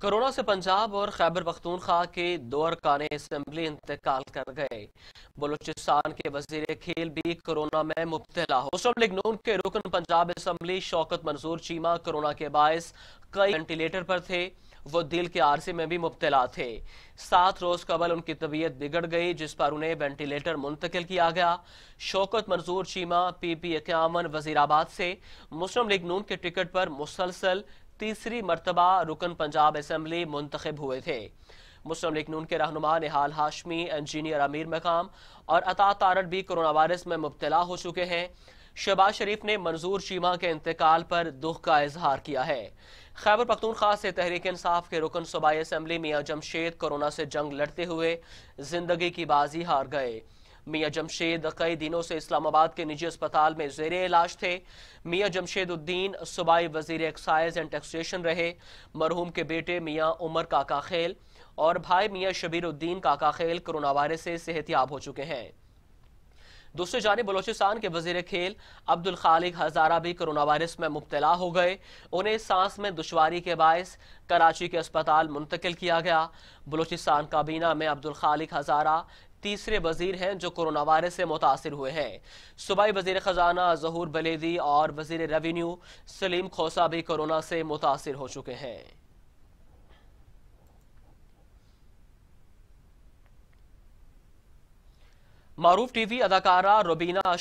corona से पंजाब और खैबर पख्तूनखा के दो अरकान असम्बली इंतकाल कर गए बलूचिस्तान के वजीर खेल भी कोरोना में मुबतला हौसम लीग नून के रुकन पंजाब असम्बली शौकत मंजूर चीमा कोरोना के बायस कई वेंटिलेटर पर थे वो दिल के आरसे में भी मुबतला थे सात रोज कबल उनकी तबीयत बिगड़ गई जिस पर उन्हें वेंटिलेटर मुंतकिल किया गया शौकत मंजूर चीमा पी पी इक्यावन वजीराबाद से मुस्लिम लीग नून के टिकट पर मुसलसल तीसरी मरतबा रुकन पंजाब असम्बली मुंतब हुए थे मुस्लिम लीग नून के रहनुमा निहाल हाशमी इंजीनियर अमीर मकाम और अता तारट भी कोरोना वायरस में मुबतला हो चुके हैं शहबाज शरीफ ने मंजूर चीमा के इंतकाल पर दुख का इजहार किया है खैबर पख्तूनख्वा से तहरीक इंसाफ के रुकन सूबाई असम्बली मियाँ जमशेद कोरोना से जंग लड़ते हुए जिंदगी की बाजी हार गए मियाँ जमशेद कई दिनों से इस्लामाबाद के निजी अस्पताल में जेर इलाज थे मियाँ जमशेदुद्दीन सूबाई वजीर एक्साइज एंड टैक्सेशन रहे मरहूम के बेटे मियाँ उमर काका खेल और भाई मियाँ शबीरुद्दीन काका खेल कोरोना वायरस से सेहतियाब हो चुके हैं दूसरी जानब बलोचिस्तान के वजीर खेल अब्दुल खालिक हजारा भी कोरोना वायरस में मुबतला हो गए उन्हें सांस में दुशारी के बायस कराची के अस्पताल मुंतकिल किया गया बलोचिस्तान काबीना में अब्दुल खालिक हजारा तीसरे वजीर हैं जो कोरोना वायरस से मुतासर हुए हैं सूबाई वजीर ख़जाना जहूर बलेदी और वजीर रेवेन्यू सलीम खोसा भी कोरोना से मुतासर हो चुके हैं मरूफ टीवी अदाकारा रोबीना